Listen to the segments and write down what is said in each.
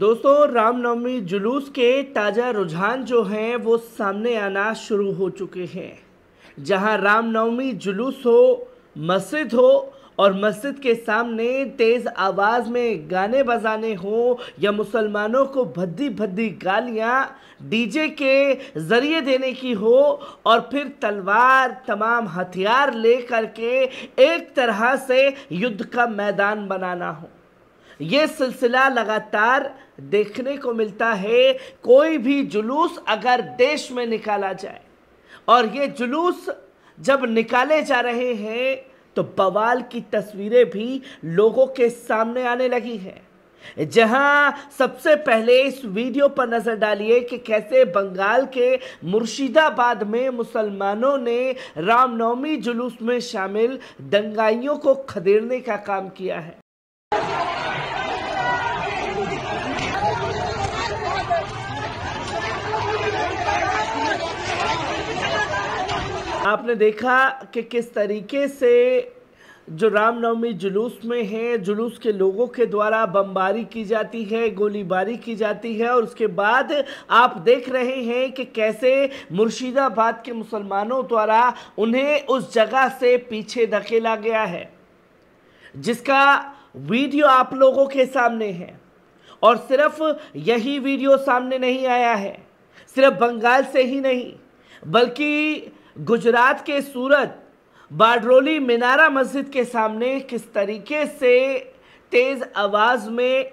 दोस्तों रामनवमी जुलूस के ताज़ा रुझान जो हैं वो सामने आना शुरू हो चुके हैं जहां रामनवमी जुलूस हो मस्जिद हो और मस्जिद के सामने तेज़ आवाज़ में गाने बजाने हो या मुसलमानों को भद्दी भद्दी गालियाँ डीजे के ज़रिए देने की हो और फिर तलवार तमाम हथियार ले करके एक तरह से युद्ध का मैदान बनाना हो ये सिलसिला लगातार देखने को मिलता है कोई भी जुलूस अगर देश में निकाला जाए और ये जुलूस जब निकाले जा रहे हैं तो बवाल की तस्वीरें भी लोगों के सामने आने लगी हैं जहां सबसे पहले इस वीडियो पर नजर डालिए कि कैसे बंगाल के मुर्शिदाबाद में मुसलमानों ने रामनवमी जुलूस में शामिल दंगाइयों को खदेड़ने का काम किया है आपने देखा कि किस तरीके से जो रामनवमी जुलूस में है जुलूस के लोगों के द्वारा बमबारी की जाती है गोलीबारी की जाती है और उसके बाद आप देख रहे हैं कि कैसे मुर्शिदाबाद के मुसलमानों द्वारा उन्हें उस जगह से पीछे धकेला गया है जिसका वीडियो आप लोगों के सामने है और सिर्फ यही वीडियो सामने नहीं आया है सिर्फ बंगाल से ही नहीं बल्कि गुजरात के सूरत बाडरोली मीनारा मस्जिद के सामने किस तरीके से तेज़ आवाज़ में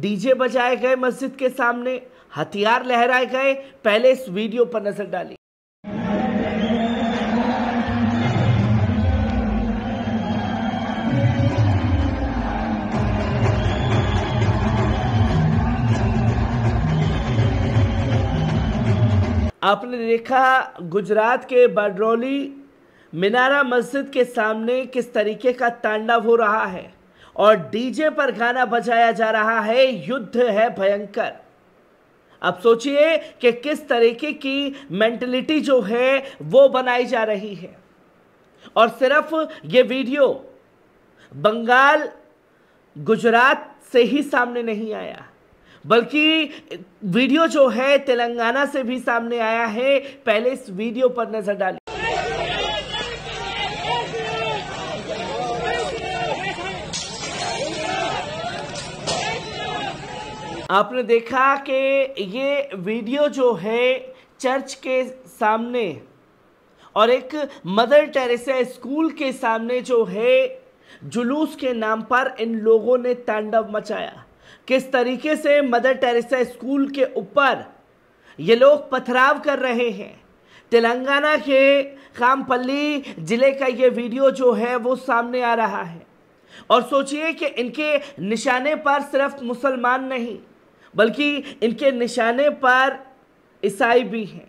डीजे बजाए गए मस्जिद के सामने हथियार लहराए गए पहले इस वीडियो पर नज़र डाली आपने देखा गुजरात के बडरौली मीनारा मस्जिद के सामने किस तरीके का तांडव हो रहा है और डीजे पर गाना बजाया जा रहा है युद्ध है भयंकर अब सोचिए कि किस तरीके की मेंटलिटी जो है वो बनाई जा रही है और सिर्फ ये वीडियो बंगाल गुजरात से ही सामने नहीं आया बल्कि वीडियो जो है तेलंगाना से भी सामने आया है पहले इस वीडियो पर नजर डाली आपने देखा कि ये वीडियो जो है चर्च के सामने और एक मदर टेरेसा स्कूल के सामने जो है जुलूस के नाम पर इन लोगों ने तांडव मचाया किस तरीके से मदर टेरेसा स्कूल के ऊपर ये लोग पथराव कर रहे हैं तेलंगाना के खामपल्ली ज़िले का ये वीडियो जो है वो सामने आ रहा है और सोचिए कि इनके निशाने पर सिर्फ मुसलमान नहीं बल्कि इनके निशाने पर ईसाई भी हैं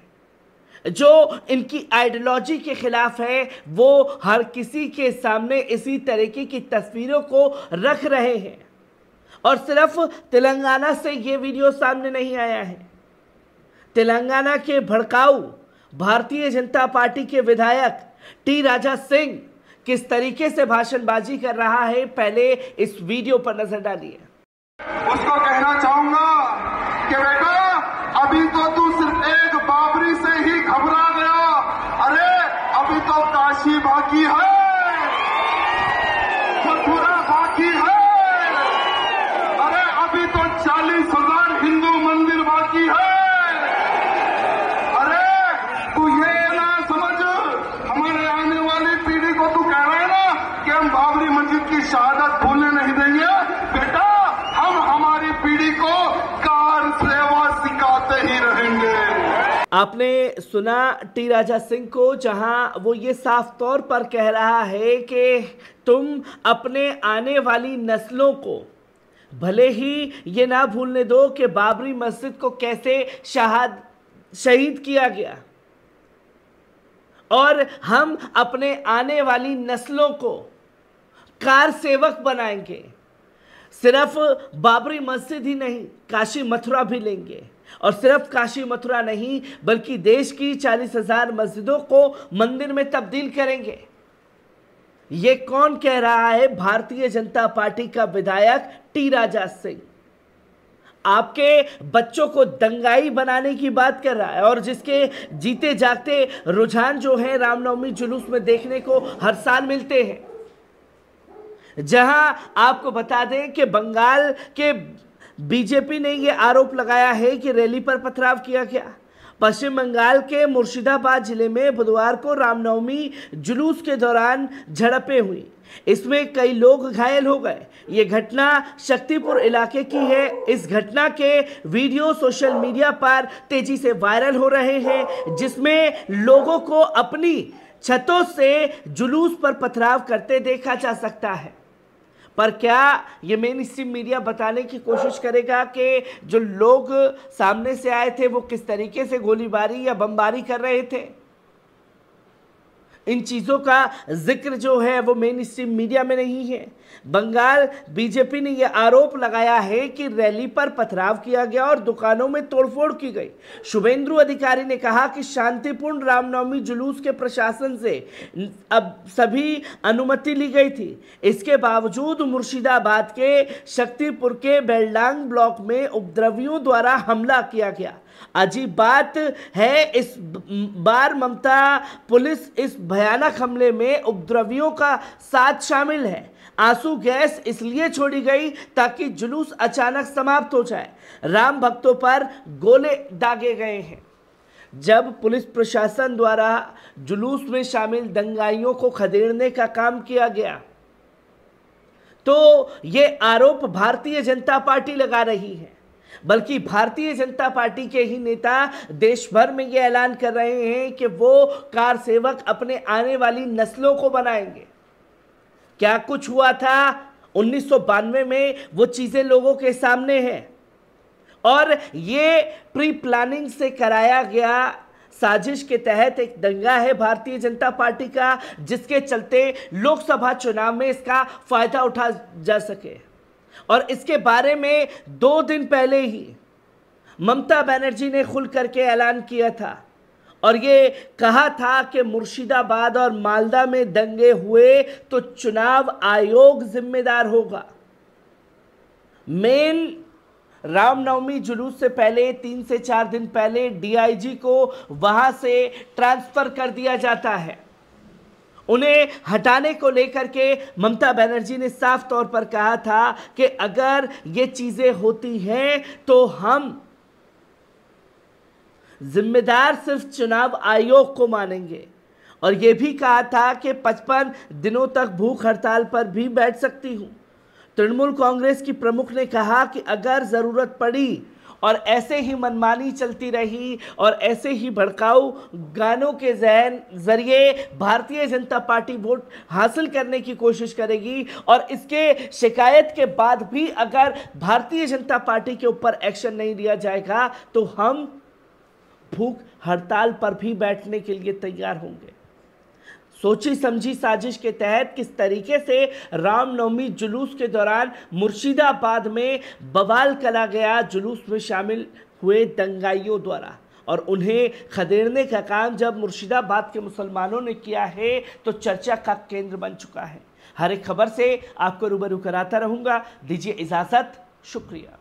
जो इनकी आइडियोलॉजी के ख़िलाफ़ है वो हर किसी के सामने इसी तरीके की तस्वीरों को रख रहे हैं और सिर्फ तेलंगाना से ये वीडियो सामने नहीं आया है तेलंगाना के भड़काऊ भारतीय जनता पार्टी के विधायक टी राजा सिंह किस तरीके से भाषणबाजी कर रहा है पहले इस वीडियो पर नजर डालिए उसको कहना चाहूंगा कि बेटा अभी तो तू सिर्फ एक बाबरी से ही घबरा गया अरे अभी तो काशी बाकी है की शहादत भूलने नहीं देंगे बेटा हम हमारी पीढ़ी को कार सेवा सिखाते ही रहेंगे आपने सुना टी राजा सिंह को जहां वो ये साफ तौर पर कह रहा है कि तुम अपने आने वाली नस्लों को भले ही ये ना भूलने दो कि बाबरी मस्जिद को कैसे शहाद शहीद किया गया और हम अपने आने वाली नस्लों को कार सेवक बनाएंगे सिर्फ बाबरी मस्जिद ही नहीं काशी मथुरा भी लेंगे और सिर्फ काशी मथुरा नहीं बल्कि देश की चालीस हजार मस्जिदों को मंदिर में तब्दील करेंगे ये कौन कह रहा है भारतीय जनता पार्टी का विधायक टी राजा सिंह आपके बच्चों को दंगाई बनाने की बात कर रहा है और जिसके जीते जागते रुझान जो है रामनवमी जुलूस में देखने को हर साल मिलते हैं जहां आपको बता दें कि बंगाल के बीजेपी ने ये आरोप लगाया है कि रैली पर पथराव किया गया पश्चिम बंगाल के मुर्शिदाबाद जिले में बुधवार को रामनवमी जुलूस के दौरान झड़पें हुई इसमें कई लोग घायल हो गए ये घटना शक्तिपुर इलाके की है इस घटना के वीडियो सोशल मीडिया पर तेजी से वायरल हो रहे हैं जिसमें लोगों को अपनी छतों से जुलूस पर पथराव करते देखा जा सकता है पर क्या ये मेन स्ट्रीम मीडिया बताने की कोशिश करेगा कि जो लोग सामने से आए थे वो किस तरीके से गोलीबारी या बमबारी कर रहे थे इन चीज़ों का जिक्र जो है वो मेन स्ट्रीम मीडिया में नहीं है बंगाल बीजेपी ने ये आरोप लगाया है कि रैली पर पथराव किया गया और दुकानों में तोड़फोड़ की गई शुभेंद्र अधिकारी ने कहा कि शांतिपूर्ण रामनवमी जुलूस के प्रशासन से अब सभी अनुमति ली गई थी इसके बावजूद मुर्शिदाबाद के शक्तिपुर के बेलडांग ब्लॉक में उपद्रवियों द्वारा हमला किया गया अजीब बात है इस बार ममता पुलिस इस भयानक हमले में उपद्रवियों का साथ शामिल है आंसू गैस इसलिए छोड़ी गई ताकि जुलूस अचानक समाप्त हो जाए राम भक्तों पर गोले दागे गए हैं जब पुलिस प्रशासन द्वारा जुलूस में शामिल दंगाइयों को खदेड़ने का काम किया गया तो ये आरोप भारतीय जनता पार्टी लगा रही है बल्कि भारतीय जनता पार्टी के ही नेता देश भर में ये ऐलान कर रहे हैं कि वो कार सेवक अपने आने वाली नस्लों को बनाएंगे क्या कुछ हुआ था उन्नीस में वो चीज़ें लोगों के सामने हैं और ये प्री प्लानिंग से कराया गया साजिश के तहत एक दंगा है भारतीय जनता पार्टी का जिसके चलते लोकसभा चुनाव में इसका फायदा उठा जा सके और इसके बारे में दो दिन पहले ही ममता बनर्जी ने खुल करके ऐलान किया था और ये कहा था कि मुर्शिदाबाद और मालदा में दंगे हुए तो चुनाव आयोग जिम्मेदार होगा मेन रामनवमी जुलूस से पहले तीन से चार दिन पहले डीआईजी को वहां से ट्रांसफ़र कर दिया जाता है उन्हें हटाने को लेकर के ममता बनर्जी ने साफ तौर पर कहा था कि अगर ये चीज़ें होती हैं तो हम जिम्मेदार सिर्फ चुनाव आयोग को मानेंगे और ये भी कहा था कि पचपन दिनों तक भूख हड़ताल पर भी बैठ सकती हूँ तृणमूल कांग्रेस की प्रमुख ने कहा कि अगर ज़रूरत पड़ी और ऐसे ही मनमानी चलती रही और ऐसे ही भड़काऊ गानों के जहन जरिए भारतीय जनता पार्टी वोट हासिल करने की कोशिश करेगी और इसके शिकायत के बाद भी अगर भारतीय जनता पार्टी के ऊपर एक्शन नहीं लिया जाएगा तो हम भूख हड़ताल पर भी बैठने के लिए तैयार होंगे सोची समझी साजिश के तहत किस तरीके से रामनवमी जुलूस के दौरान मुर्शिदाबाद में बवाल कला गया जुलूस में शामिल हुए दंगाइयों द्वारा और उन्हें खदेड़ने का काम जब मुर्शिदाबाद के मुसलमानों ने किया है तो चर्चा का केंद्र बन चुका है हर एक खबर से आपको रूबरू कराता रहूँगा दीजिए इजाज़त शुक्रिया